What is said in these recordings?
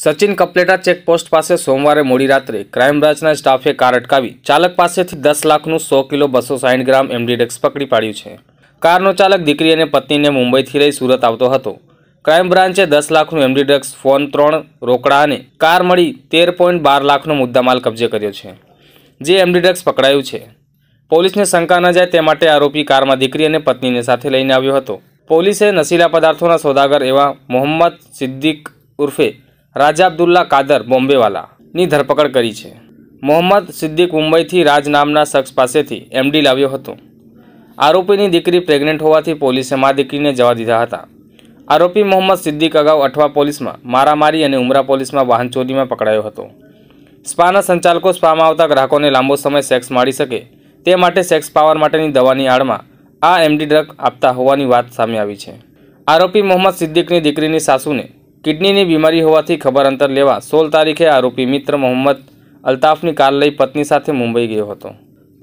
Sachin કપલેટા checkpost પાસે સોમવારે મોડી રાત્રે ક્રાઇમ બ્રાન્ચના સ્ટાફે કાર અટકાવી ચાલક પાસેથી દસ લાખનું સો કિલો બસો સાઠ ગ્રામ એમડીડેક્સ પકડી પાડ્યું છે કારનો ચાલક દીકરી અને પત્નીને મુંબઈથી રહી સુરત આવતો હતો ક્રાઇમ બ્રાન્ચે દસ લાખનું એમડીડેક્સ ફોન ત્રણ રોકડા અને કાર મળી તેર પોઈન્ટ બાર લાખનો મુદ્દામાલ કબજે કર્યો છે જે એમડીડેક્સ પકડાયું છે પોલીસને શંકા ન જાય તે માટે આરોપી કારમાં દીકરી અને પત્નીને સાથે લઈને આવ્યો હતો પોલીસે નશીલા પદાર્થોના સોદાગર એવા મોહમ્મદ સિદ્દીક ઉર્ફે રાજા અબ્દુલ્લા કાદર બોમ્બેવાલાની ધરપકડ કરી છે મોહમ્મદ સિદ્દીક મુંબઈથી રાજ નામના શખ્સ પાસેથી એમડી લાવ્યો હતો આરોપીની દીકરી પ્રેગ્નન્ટ હોવાથી પોલીસે મા દીકરીને જવા દીધા હતા આરોપી મોહમ્મદ સિદ્દીક અગાઉ અઠવા પોલીસમાં મારામારી અને ઉમરા પોલીસમાં વાહન ચોરીમાં પકડાયો હતો સ્પાના સંચાલકો સ્પામાં આવતા ગ્રાહકોને લાંબો સમય સેક્સ માળી શકે તે માટે સેક્સ પાવર માટેની દવાની આડમાં આ એમડી ડ્રગ આપતા હોવાની વાત સામે આવી છે આરોપી મોહમ્મદ સિદ્દીકની દીકરીની સાસુને કિડનીની બીમારી હોવાથી ખબર અંતર લેવા સોળ તારીખે આરોપી મિત્ર મોહમ્મદ અલ્તાફની કાર લઈ પત્ની સાથે મુંબઈ ગયો હતો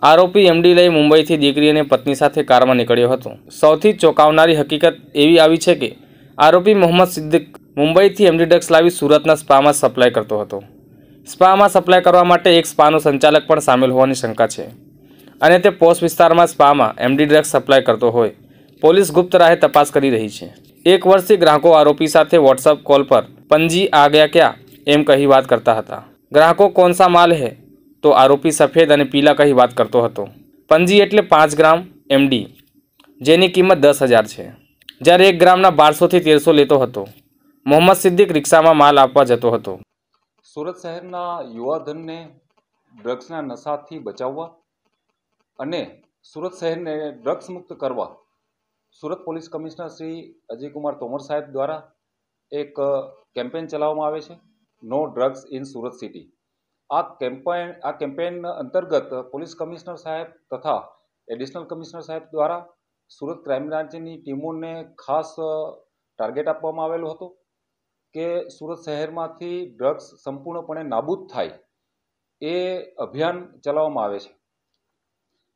આરોપી એમડી લઈ મુંબઈથી દીકરી અને પત્ની સાથે કારમાં નીકળ્યો હતો સૌથી ચોંકાવનારી હકીકત એવી આવી છે કે આરોપી મોહમ્મદ સિદ્દીક મુંબઈથી એમડી ડ્રગ્સ લાવી સુરતના સ્પામાં સપ્લાય કરતો હતો સ્પામાં સપ્લાય કરવા માટે એક સ્પાનો સંચાલક પણ સામેલ હોવાની શંકા છે અને તે પોસ્ટ વિસ્તારમાં સ્પામાં એમડી ડ્રગ્સ સપ્લાય કરતો હોય પોલીસ ગુપ્ત રાહે તપાસ કરી રહી છે એક વર્ષથી ગ્રાહકો આરોપી સાથે વોટ્સઅપ કોલ પર પંજી આ ગયા ક્યાં એમ કહી વાત કરતા હતા ગ્રાહકો કોનસા માલ હે તો આરોપી સફેદ અને પીલા કહી વાત કરતો હતો પંજી એટલે પાંચ ગ્રામ એમડી જેની કિંમત દસ હજાર છે જ્યારે એક ગ્રામના બારસોથી તેરસો લેતો હતો મોહમ્મદ સિદ્દીક રિક્ષામાં માલ આપવા જતો હતો સુરત શહેરના યુવા ધનને ડ્રગ્સના નશાથી બચાવવા અને સુરત શહેરને ડ્રગ્સ મુક્ત કરવા સુરત પોલીસ કમિશનર શ્રી અજયકુમાર તોમર સાહેબ દ્વારા એક કેમ્પેન ચલાવવામાં આવે છે no drugs in Surat city આ કેમ્પેન આ કેમ્પેન અંતર્ગત પોલીસ કમિશનર સાહેબ તથા એડિશનલ કમિશનર સાહેબ દ્વારા સુરત ક્રાઇમ બ્રાન્ચની ટીમોને ખાસ ટાર્ગેટ આપવામાં આવેલો હતો કે સુરત શહેરમાંથી ડ્રગ્સ સંપૂર્ણપણે નાબૂદ થાય એ અભિયાન ચલાવવામાં આવે છે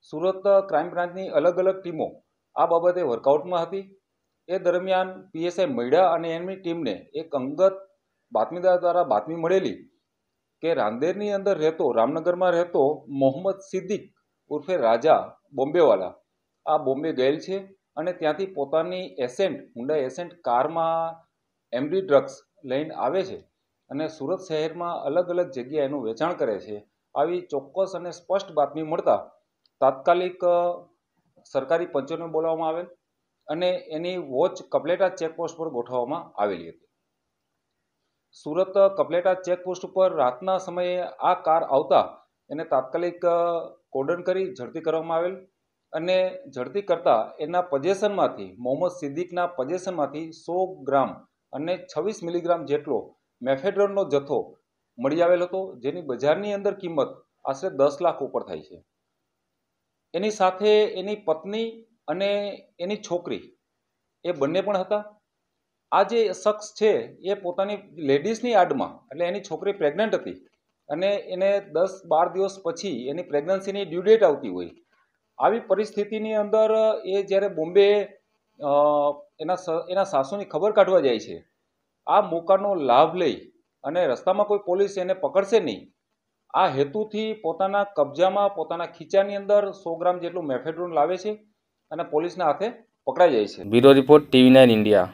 સુરત ક્રાઇમ બ્રાન્ચની અલગ અલગ ટીમો આ બાબતે વર્કઆઉટમાં હતી એ દરમિયાન પીએસઆઈ મળ્યા અને એમની ટીમને એક અંગત બાતમીદાર દ્વારા બાતમી મળેલી કે રાંદેરની અંદર રહેતો રામનગરમાં રહેતો મોહમ્મદ સિદ્દીક ઉર્ફે રાજા બોમ્બેવાલા આ બોમ્બે ગયેલ છે અને ત્યાંથી પોતાની એસેન્ટ હુંડા એસેન્ટ કારમાં એમડી ડ્રગ્સ લઈને આવે છે અને સુરત શહેરમાં અલગ અલગ જગ્યાએ એનું વેચાણ કરે છે આવી ચોક્કસ અને સ્પષ્ટ બાતમી મળતા તાત્કાલિક સરકારી પંચોને બોલાવવામાં આવેલ અને એની વોચ કપલેટા ચેકપોસ્ટ પર ગોઠવવામાં આવેલી હતી સુરત કપલેટા ચેકપોસ્ટ ઉપર રાતના સમયે આ કાર આવતા એને તાત્કાલિક કોડન કરી ઝડપી કરવામાં આવેલ અને ઝડપી કરતા એના પજેશનમાંથી મોહમ્મદ સિદ્દીકના પજેશનમાંથી સો ગ્રામ અને છવ્વીસ મિલીગ્રામ જેટલો મેફેડ્રોનનો જથ્થો મળી આવેલ હતો જેની બજારની અંદર કિંમત આશરે દસ લાખ ઉપર થાય છે એની સાથે એની પત્ની અને એની છોકરી એ બંને પણ હતા આ જે શખ્સ છે એ પોતાની લેડીઝની આડમાં એટલે એની છોકરી પ્રેગ્નન્ટ હતી અને એને દસ બાર દિવસ પછી એની પ્રેગ્નન્સીની ડ્યુ ડેટ આવતી હોય આવી પરિસ્થિતિની અંદર એ જ્યારે બોમ્બે એના એના સાસુની ખબર કાઢવા જાય છે આ મોકાનો લાભ લઈ અને રસ્તામાં કોઈ પોલીસ એને પકડશે નહીં આ હેતુથી પોતાના કબજામાં પોતાના ખીચાની અંદર સો ગ્રામ જેટલું મેફેડ્રોન લાવે છે અને પોલીસના હાથે પકડાઈ જાય છે bureau report TV nine India